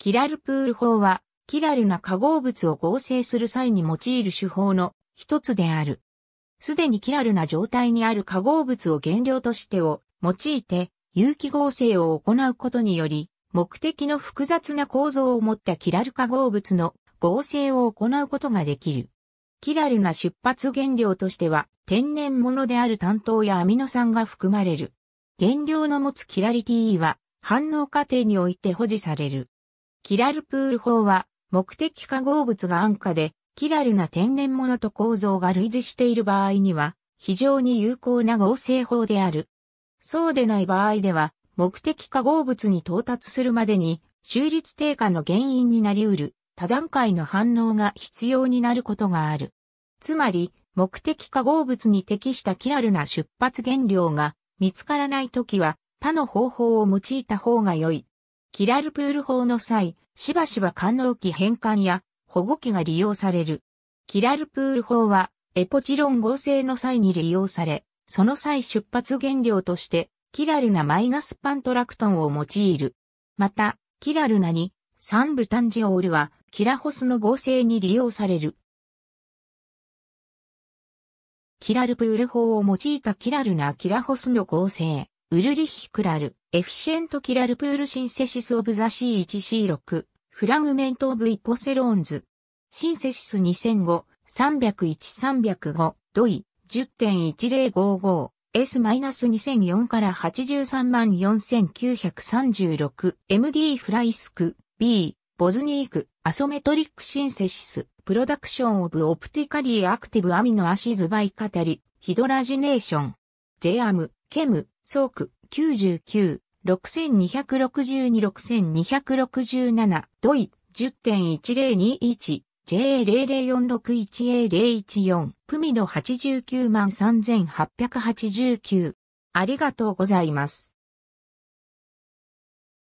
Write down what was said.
キラルプール法は、キラルな化合物を合成する際に用いる手法の一つである。すでにキラルな状態にある化合物を原料としてを用いて有機合成を行うことにより、目的の複雑な構造を持ったキラル化合物の合成を行うことができる。キラルな出発原料としては、天然物である炭糖やアミノ酸が含まれる。原料の持つキラリティは、反応過程において保持される。キラルプール法は、目的化合物が安価で、キラルな天然物と構造が類似している場合には、非常に有効な合成法である。そうでない場合では、目的化合物に到達するまでに、収率低下の原因になり得る、多段階の反応が必要になることがある。つまり、目的化合物に適したキラルな出発原料が見つからないときは、他の方法を用いた方が良い。キラルプール法の際、しばしば官能器返還や保護器が利用される。キラルプール法は、エポチロン合成の際に利用され、その際出発原料として、キラルなマイナスパントラクトンを用いる。また、キラルナに、サンブタンジオールは、キラホスの合成に利用される。キラルプール法を用いたキラルナ・キラホスの合成。ウルリヒ・クラル、エフィシェント・キラルプール・シンセシス・オブ・ザ・ C1C6、フラグメント・オブ・イポセローンズ。シンセシス2005、301-305、ドイ、10.1055、S-2004 から834,936、MD フライスク、B、ボズニーク、アソメトリックシンセシス、プロダクションオブオプティカリーアクティブアミノアシズバイカタリ、ヒドラジネーション、ジェアム、ケム、総区99、6262-6267、ドイ、10.1021、JA00461A014、プミド89万3889。ありがとうございます。